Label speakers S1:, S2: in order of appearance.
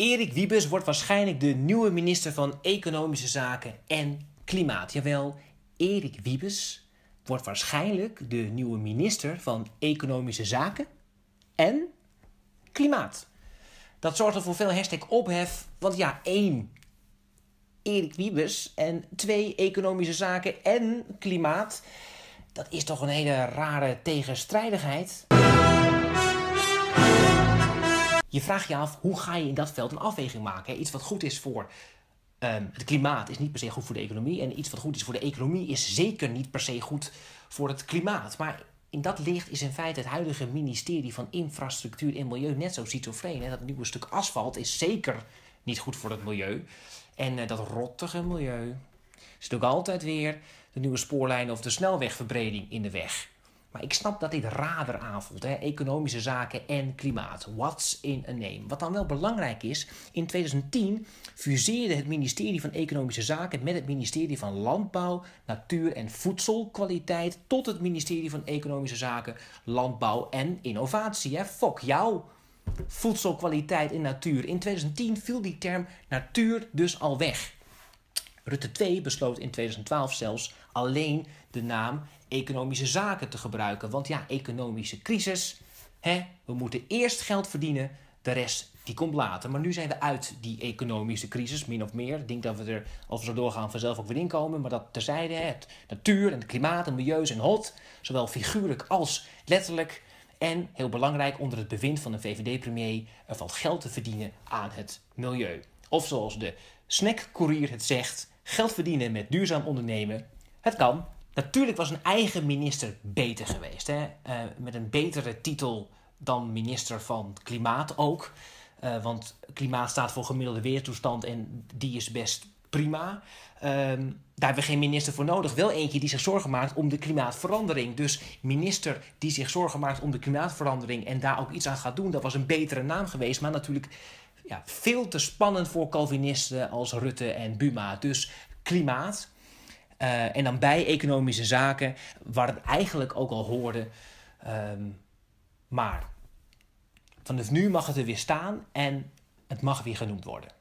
S1: Erik Wiebes wordt waarschijnlijk de nieuwe minister van Economische Zaken en Klimaat. Jawel, Erik Wiebes wordt waarschijnlijk de nieuwe minister van Economische Zaken en Klimaat. Dat zorgt er voor veel hashtag ophef, want ja, één, Erik Wiebes en twee, Economische Zaken en Klimaat. Dat is toch een hele rare tegenstrijdigheid je vraagt je af hoe ga je in dat veld een afweging maken. Iets wat goed is voor ehm, het klimaat is niet per se goed voor de economie. En iets wat goed is voor de economie is zeker niet per se goed voor het klimaat. Maar in dat licht is in feite het huidige ministerie van Infrastructuur en Milieu net zo schizofreen. Dat nieuwe stuk asfalt is zeker niet goed voor het milieu. En eh, dat rottige milieu zit ook altijd weer de nieuwe spoorlijn of de snelwegverbreding in de weg. Maar ik snap dat dit rader aanvoelt. Hè? Economische zaken en klimaat. What's in a name? Wat dan wel belangrijk is, in 2010 fuseerde het ministerie van Economische Zaken met het ministerie van Landbouw, Natuur en Voedselkwaliteit tot het ministerie van Economische Zaken, Landbouw en Innovatie. Hè? Fok jou! Voedselkwaliteit en natuur. In 2010 viel die term natuur dus al weg. Rutte 2 besloot in 2012 zelfs alleen de naam economische zaken te gebruiken. Want ja, economische crisis, hè, we moeten eerst geld verdienen, de rest die komt later. Maar nu zijn we uit die economische crisis, min of meer. Ik denk dat we er, als we zo doorgaan, vanzelf ook weer inkomen. Maar dat terzijde, het natuur en het klimaat en milieu zijn hot. Zowel figuurlijk als letterlijk. En heel belangrijk, onder het bewind van de VVD-premier, er valt geld te verdienen aan het milieu. Of zoals de snackcourier het zegt, Geld verdienen met duurzaam ondernemen. Het kan. Natuurlijk was een eigen minister beter geweest. Hè? Eh, met een betere titel dan minister van Klimaat ook. Eh, want klimaat staat voor gemiddelde weertoestand en die is best prima. Ehm, daar hebben we geen minister voor nodig. Wel eentje die zich zorgen maakt om de klimaatverandering. Dus minister die zich zorgen maakt om de klimaatverandering en daar ook iets aan gaat doen, dat was een betere naam geweest. Maar natuurlijk ja, veel te spannend voor Calvinisten als Rutte en Buma. Dus klimaat eh, en dan bij economische zaken, waar het eigenlijk ook al hoorde. Ehm, maar vanaf nu mag het er weer staan en het mag weer genoemd worden.